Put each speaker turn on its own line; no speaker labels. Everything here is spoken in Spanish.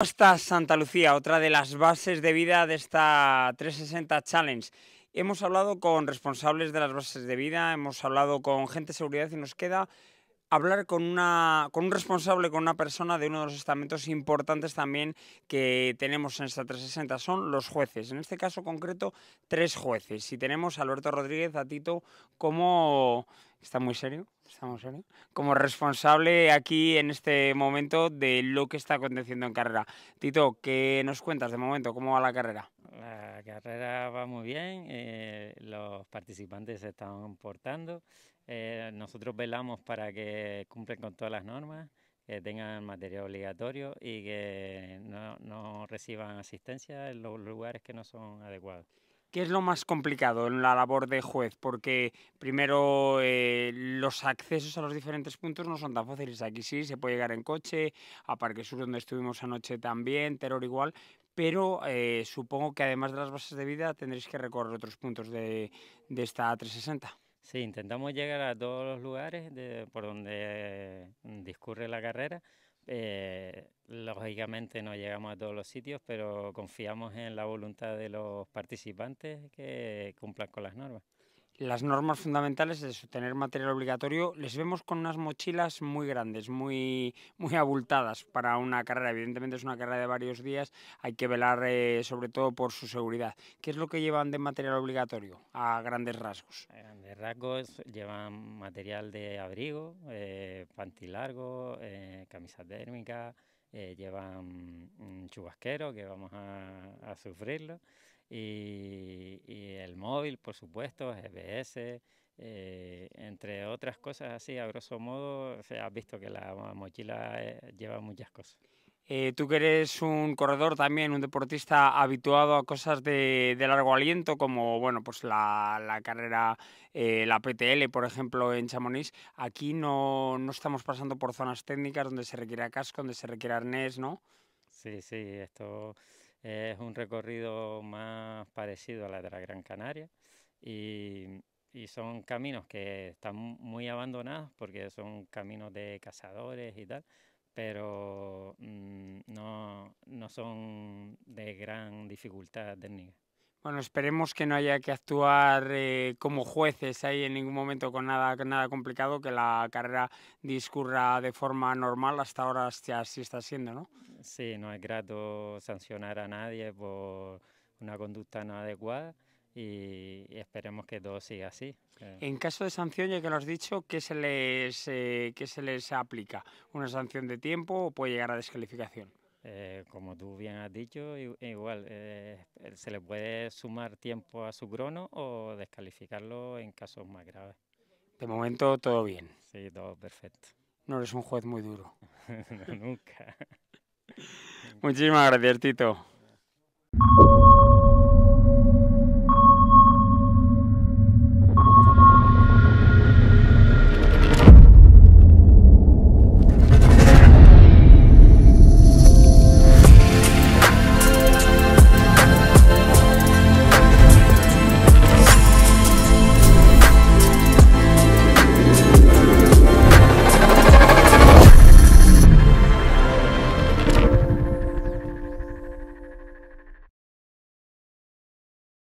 Hasta Santa Lucía, otra de las bases de vida de esta 360 Challenge? Hemos hablado con responsables de las bases de vida, hemos hablado con gente de seguridad y nos queda hablar con, una, con un responsable, con una persona de uno de los estamentos importantes también que tenemos en esta 360, son los jueces. En este caso concreto, tres jueces. Y tenemos a Alberto Rodríguez, a Tito, como... Está muy serio, Estamos Como responsable aquí en este momento de lo que está aconteciendo en carrera. Tito, ¿qué nos cuentas de momento? ¿Cómo va la carrera?
la carrera va muy bien, eh, los participantes se están portando, eh, nosotros velamos para que cumplen con todas las normas, que tengan material obligatorio y que no, no reciban asistencia en los lugares que no son adecuados.
¿Qué es lo más complicado en la labor de juez? Porque primero eh, los accesos a los diferentes puntos no son tan fáciles. Aquí sí se puede llegar en coche, a Parque Sur donde estuvimos anoche también, Terror igual, pero eh, supongo que además de las bases de vida tendréis que recorrer otros
puntos de, esta 360. Sí, intentamos llegar a todos los lugares por donde mm, discurre la carrera. Eh, lógicamente no llegamos a todos los sitios, pero confiamos en la voluntad de los participantes que cumplan con las normas
las normas fundamentales de tener material obligatorio, les vemos con unas mochilas muy grandes, muy, muy abultadas para una carrera. Evidentemente es una carrera de varios días, hay que velar eh, sobre todo por su seguridad. ¿Qué es lo que llevan de material obligatorio a grandes rasgos? A
grandes rasgos llevan material de abrigo, eh, pantilargo, eh, camisa térmica, eh, llevan mm, chubasquero que vamos a, a sufrirlo y, el móvil, por supuesto, GPS, eh, entre otras cosas así, a grosso modo, o has visto que la mochila eh, lleva muchas cosas. Eh, tú que eres
un corredor también, un deportista habituado a cosas de, largo aliento, como bueno, pues la, la carrera, la PTL, por ejemplo, en Chamonix, aquí no, no, estamos pasando por zonas técnicas donde se requiere casco, donde se requiere arnés, ¿no? Sí,
sí, esto es un recorrido más parecido a la de la Gran Canaria y, son caminos que están muy abandonados porque son caminos de cazadores y tal, pero mm, no, no son de gran dificultad técnica.
Bueno, esperemos que no haya que actuar eh, como jueces ahí en ningún momento con nada, nada complicado, que la carrera
discurra de forma normal, hasta ahora ya así está siendo, ¿no? Sí, no es grato sancionar a nadie por una conducta no adecuada y, esperemos que todo siga así. En caso de sanción, ya que lo has dicho, ¿qué se les,
eh, qué se les aplica? ¿Una sanción de tiempo o puede llegar a descalificación?
Eh, como tú bien has dicho, igual eh, se le puede sumar tiempo a su crono o descalificarlo en casos más graves. De momento todo bien. Sí, todo perfecto.
No eres un juez muy duro. nunca. Muchísimas gracias, Tito.